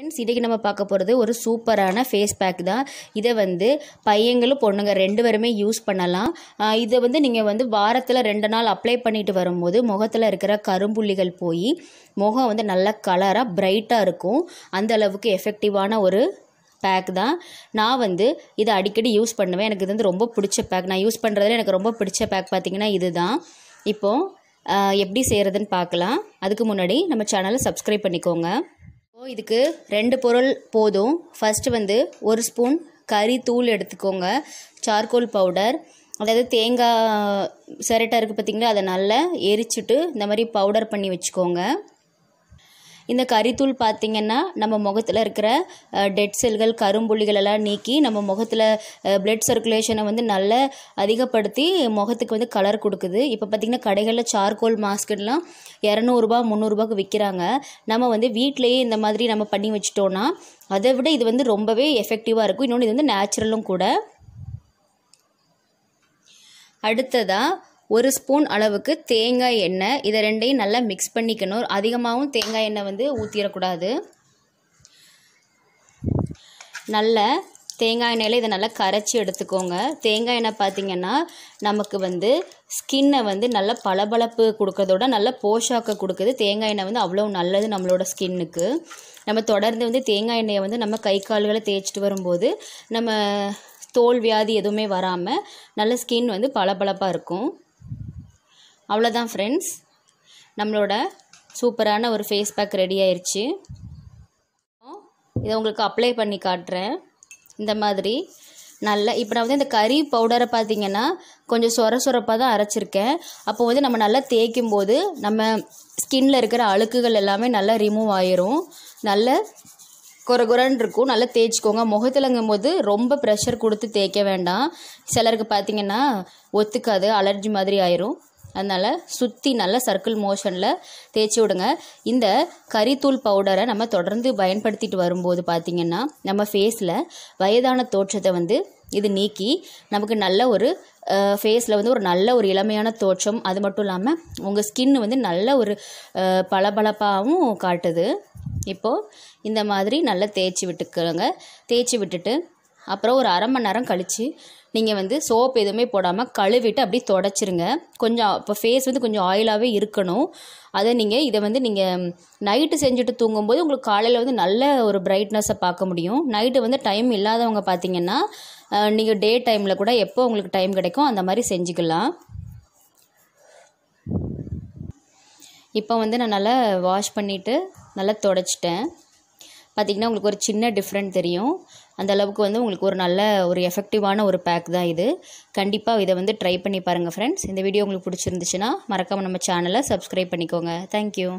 friends இன்றைக்கி நம்ம பார்க்க போகிறது ஒரு சூப்பரான ஃபேஸ் பேக் தான் இதை வந்து பையங்களும் பொண்ணுங்க ரெண்டு பேருமே யூஸ் பண்ணலாம் இதை வந்து நீங்கள் வந்து வாரத்தில் ரெண்டு நாள் அப்ளை பண்ணிட்டு வரும்போது முகத்தில் இருக்கிற கரும்புள்ளிகள் போய் முகம் வந்து நல்ல கலராக பிரைட்டாக இருக்கும் அந்த அளவுக்கு எஃபெக்டிவான ஒரு பேக் தான் நான் வந்து இதை அடிக்கடி யூஸ் பண்ணுவேன் எனக்கு இது வந்து ரொம்ப பிடிச்ச பேக் நான் யூஸ் பண்ணுறதுல எனக்கு ரொம்ப பிடிச்ச பேக் பார்த்திங்கன்னா இது தான் இப்போது எப்படி செய்கிறதுன்னு பார்க்கலாம் அதுக்கு முன்னாடி நம்ம சேனலை சப்ஸ்கிரைப் பண்ணிக்கோங்க இப்போது இதுக்கு ரெண்டு பொருள் போதும் ஃபஸ்ட்டு வந்து ஒரு ஸ்பூன் கறி தூள் எடுத்துக்கோங்க சார்கோல் பவுடர் அதாவது தேங்காய் சிரட்டா இருக்குது பார்த்திங்களா அதை நல்லா எரிச்சிட்டு இந்த மாதிரி பவுடர் பண்ணி வச்சுக்கோங்க இந்த கறித்தூள் பார்த்திங்கன்னா நம்ம முகத்தில் இருக்கிற டெட் செல்கள் கரும்புள்ளிகளெல்லாம் நீக்கி நம்ம முகத்தில் பிளட் சர்க்குலேஷனை வந்து நல்ல அதிகப்படுத்தி முகத்துக்கு வந்து கலர் கொடுக்குது இப்போ பார்த்திங்கன்னா கடைகளில் சார்கோல் மாஸ்கெட்லாம் இரநூறுபா முந்நூறுபாக்கு விற்கிறாங்க நம்ம வந்து வீட்டிலையே இந்த மாதிரி நம்ம பண்ணி வச்சிட்டோன்னா அதை விட இது வந்து ரொம்பவே எஃபெக்டிவாக இருக்கும் இன்னொன்று இது வந்து நேச்சுரலும் கூட அடுத்ததாக ஒரு ஸ்பூன் அளவுக்கு தேங்காய் எண்ணெய் இதை ரெண்டையும் நல்லா மிக்ஸ் பண்ணிக்கணும் அதிகமாகவும் தேங்காய் எண்ணெய் வந்து ஊற்றிடக்கூடாது நல்ல தேங்காய் எண்ணெயில் இதை நல்லா கரைச்சி எடுத்துக்கோங்க தேங்காய் எண்ணெய் பார்த்திங்கன்னா நமக்கு வந்து ஸ்கின்னை வந்து நல்ல பளபளப்பு கொடுக்கறதோட நல்ல போஷாக்க கொடுக்குது தேங்காய் எண்ணெய் வந்து அவ்வளோ நல்லது நம்மளோட ஸ்கின்னுக்கு நம்ம தொடர்ந்து வந்து தேங்காய் எண்ணெயை வந்து நம்ம கை கால்களை தேய்ச்சிட்டு வரும்போது நம்ம தோல் வியாதி எதுவுமே வராமல் நல்ல ஸ்கின் வந்து பளபளப்பாக இருக்கும் அவ்வளோதான் ஃப்ரெண்ட்ஸ் நம்மளோட சூப்பரான ஒரு ஃபேஸ் பேக் ரெடி ஆயிடுச்சு இதை உங்களுக்கு அப்ளை பண்ணி காட்டுறேன் இந்த மாதிரி நல்லா இப்போ நான் வந்து இந்த கறி பவுடரை பார்த்திங்கன்னா கொஞ்சம் சொர சொரப்பாக தான் அரைச்சிருக்கேன் அப்போ வந்து நம்ம நல்லா தேய்க்கும் போது நம்ம ஸ்கின்ல இருக்கிற அழுக்குகள் எல்லாமே நல்லா ரிமூவ் ஆயிரும் நல்ல குறகுறன்னு இருக்கும் நல்லா தேய்ச்சிக்கோங்க முகத்துலங்கும் போது ரொம்ப ப்ரெஷர் கொடுத்து தேய்க்க வேண்டாம் சிலருக்கு பார்த்திங்கன்னா ஒத்துக்காது அலர்ஜி மாதிரி ஆயிரும் அதனால் சுற்றி நல்ல சர்க்கிள் மோஷனில் தேய்ச்சி விடுங்க இந்த கறித்தூள் பவுடரை நம்ம தொடர்ந்து பயன்படுத்திட்டு வரும்போது பார்த்திங்கன்னா நம்ம ஃபேஸில் வயதான தோற்றத்தை வந்து இது நீக்கி நமக்கு நல்ல ஒரு ஃபேஸில் வந்து ஒரு நல்ல ஒரு இளமையான தோற்றம் அது மட்டும் இல்லாமல் உங்கள் ஸ்கின் வந்து நல்ல ஒரு பளபளப்பாகவும் காட்டுது இப்போது இந்த மாதிரி நல்லா தேய்ச்சி விட்டுக்கிறோங்க தேய்ச்சி விட்டுட்டு அப்புறம் ஒரு அரை மணி நேரம் கழித்து நீங்கள் வந்து சோப் எதுவுமே போடாமல் கழுவிட்டு அப்படியே தொடச்சிருங்க கொஞ்சம் இப்போ ஃபேஸ் வந்து கொஞ்சம் ஆயிலாகவே இருக்கணும் அதை நீங்கள் இதை வந்து நீங்கள் நைட்டு செஞ்சுட்டு தூங்கும்போது உங்களுக்கு காலையில் வந்து நல்ல ஒரு பிரைட்னஸை பார்க்க முடியும் நைட்டு வந்து டைம் இல்லாதவங்க பார்த்தீங்கன்னா நீங்கள் டே டைமில் கூட எப்போ உங்களுக்கு டைம் கிடைக்கும் அந்த மாதிரி செஞ்சுக்கலாம் இப்போ வந்து நான் நல்லா வாஷ் பண்ணிவிட்டு நல்லா தொடச்சிட்டேன் பார்த்திங்கன்னா உங்களுக்கு ஒரு சின்ன டிஃப்ரெண்ட் தெரியும் அந்த அளவுக்கு வந்து உங்களுக்கு ஒரு நல்ல ஒரு எஃபெக்டிவான ஒரு பேக் தான் இது கண்டிப்பாக இதை வந்து ட்ரை பண்ணி பாருங்கள் ஃப்ரெண்ட்ஸ் இந்த வீடியோ உங்களுக்கு பிடிச்சிருந்துச்சுன்னா மறக்காமல் நம்ம சேனலை சப்ஸ்கிரைப் பண்ணிக்கோங்க தேங்க்யூ